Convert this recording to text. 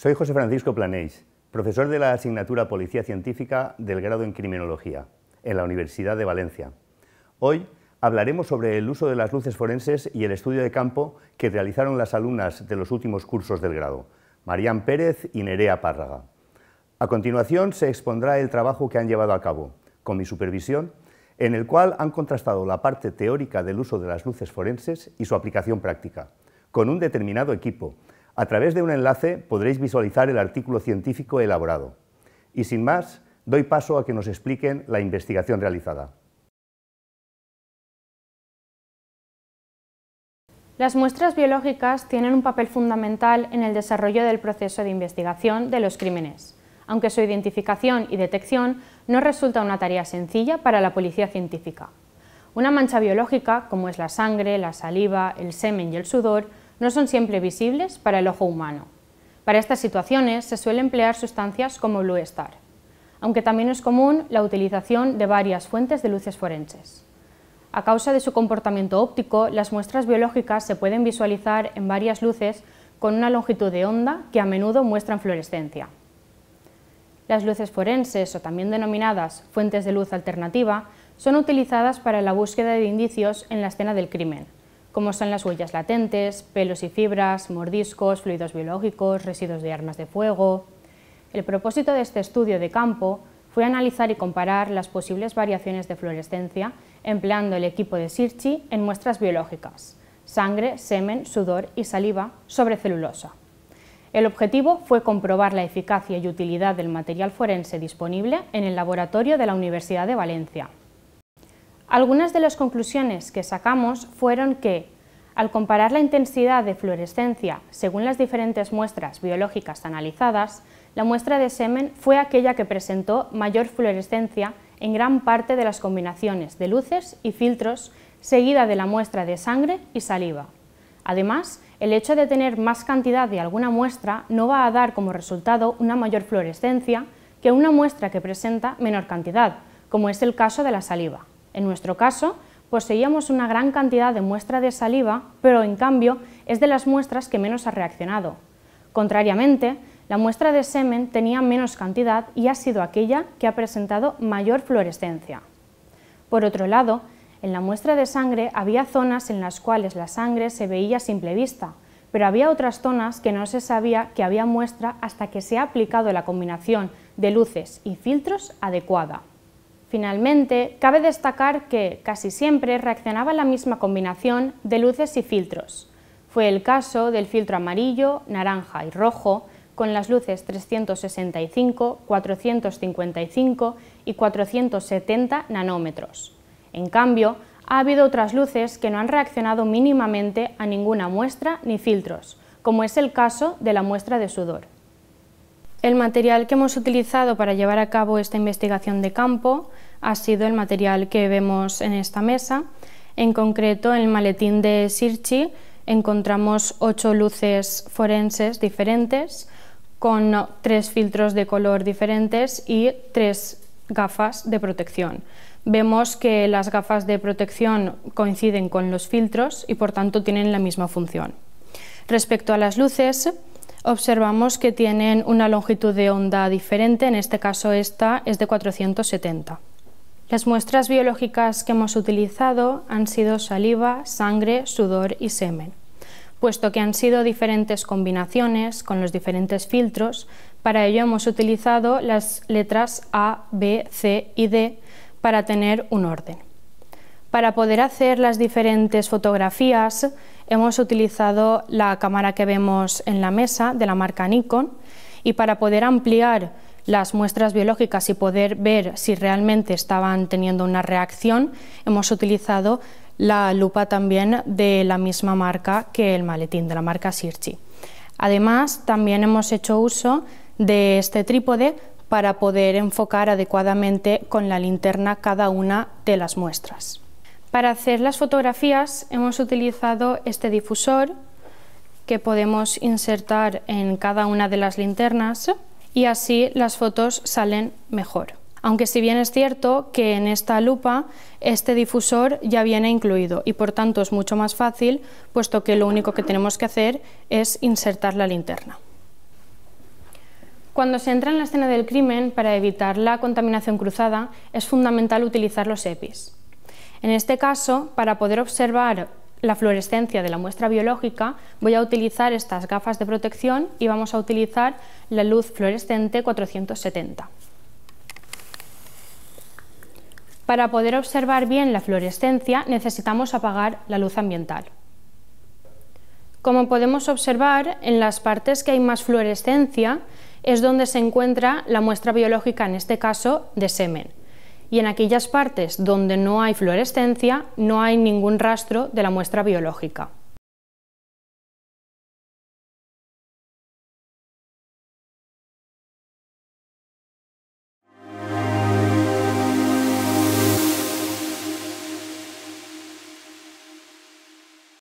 Soy José Francisco Planéis, profesor de la asignatura Policía Científica del grado en Criminología, en la Universidad de Valencia. Hoy hablaremos sobre el uso de las luces forenses y el estudio de campo que realizaron las alumnas de los últimos cursos del grado, Marían Pérez y Nerea Párraga. A continuación se expondrá el trabajo que han llevado a cabo, con mi supervisión, en el cual han contrastado la parte teórica del uso de las luces forenses y su aplicación práctica, con un determinado equipo, a través de un enlace podréis visualizar el artículo científico elaborado. Y sin más, doy paso a que nos expliquen la investigación realizada. Las muestras biológicas tienen un papel fundamental en el desarrollo del proceso de investigación de los crímenes, aunque su identificación y detección no resulta una tarea sencilla para la policía científica. Una mancha biológica, como es la sangre, la saliva, el semen y el sudor, no son siempre visibles para el ojo humano. Para estas situaciones se suele emplear sustancias como Blue Star, aunque también es común la utilización de varias fuentes de luces forenses. A causa de su comportamiento óptico, las muestras biológicas se pueden visualizar en varias luces con una longitud de onda que a menudo muestran fluorescencia. Las luces forenses, o también denominadas fuentes de luz alternativa, son utilizadas para la búsqueda de indicios en la escena del crimen, como son las huellas latentes, pelos y fibras, mordiscos, fluidos biológicos, residuos de armas de fuego. El propósito de este estudio de campo fue analizar y comparar las posibles variaciones de fluorescencia empleando el equipo de Sirchi en muestras biológicas, sangre, semen, sudor y saliva sobre celulosa. El objetivo fue comprobar la eficacia y utilidad del material forense disponible en el laboratorio de la Universidad de Valencia. Algunas de las conclusiones que sacamos fueron que, al comparar la intensidad de fluorescencia según las diferentes muestras biológicas analizadas, la muestra de semen fue aquella que presentó mayor fluorescencia en gran parte de las combinaciones de luces y filtros, seguida de la muestra de sangre y saliva. Además, el hecho de tener más cantidad de alguna muestra no va a dar como resultado una mayor fluorescencia que una muestra que presenta menor cantidad, como es el caso de la saliva. En nuestro caso, poseíamos una gran cantidad de muestra de saliva, pero en cambio es de las muestras que menos ha reaccionado. Contrariamente, la muestra de semen tenía menos cantidad y ha sido aquella que ha presentado mayor fluorescencia. Por otro lado, en la muestra de sangre había zonas en las cuales la sangre se veía a simple vista, pero había otras zonas que no se sabía que había muestra hasta que se ha aplicado la combinación de luces y filtros adecuada. Finalmente, cabe destacar que casi siempre reaccionaba la misma combinación de luces y filtros. Fue el caso del filtro amarillo, naranja y rojo, con las luces 365, 455 y 470 nanómetros. En cambio, ha habido otras luces que no han reaccionado mínimamente a ninguna muestra ni filtros, como es el caso de la muestra de sudor. El material que hemos utilizado para llevar a cabo esta investigación de campo ha sido el material que vemos en esta mesa. En concreto, en el maletín de Sirchi encontramos ocho luces forenses diferentes con tres filtros de color diferentes y tres gafas de protección. Vemos que las gafas de protección coinciden con los filtros y por tanto tienen la misma función. Respecto a las luces, observamos que tienen una longitud de onda diferente, en este caso esta es de 470. Las muestras biológicas que hemos utilizado han sido saliva, sangre, sudor y semen, puesto que han sido diferentes combinaciones con los diferentes filtros, para ello hemos utilizado las letras A, B, C y D para tener un orden. Para poder hacer las diferentes fotografías, hemos utilizado la cámara que vemos en la mesa de la marca Nikon y para poder ampliar las muestras biológicas y poder ver si realmente estaban teniendo una reacción, hemos utilizado la lupa también de la misma marca que el maletín, de la marca Sirchi. Además, también hemos hecho uso de este trípode para poder enfocar adecuadamente con la linterna cada una de las muestras. Para hacer las fotografías hemos utilizado este difusor que podemos insertar en cada una de las linternas y así las fotos salen mejor. Aunque si bien es cierto que en esta lupa este difusor ya viene incluido y por tanto es mucho más fácil puesto que lo único que tenemos que hacer es insertar la linterna. Cuando se entra en la escena del crimen, para evitar la contaminación cruzada, es fundamental utilizar los EPIs. En este caso, para poder observar la fluorescencia de la muestra biológica, voy a utilizar estas gafas de protección y vamos a utilizar la luz fluorescente 470. Para poder observar bien la fluorescencia necesitamos apagar la luz ambiental. Como podemos observar, en las partes que hay más fluorescencia es donde se encuentra la muestra biológica, en este caso de semen y en aquellas partes donde no hay fluorescencia no hay ningún rastro de la muestra biológica.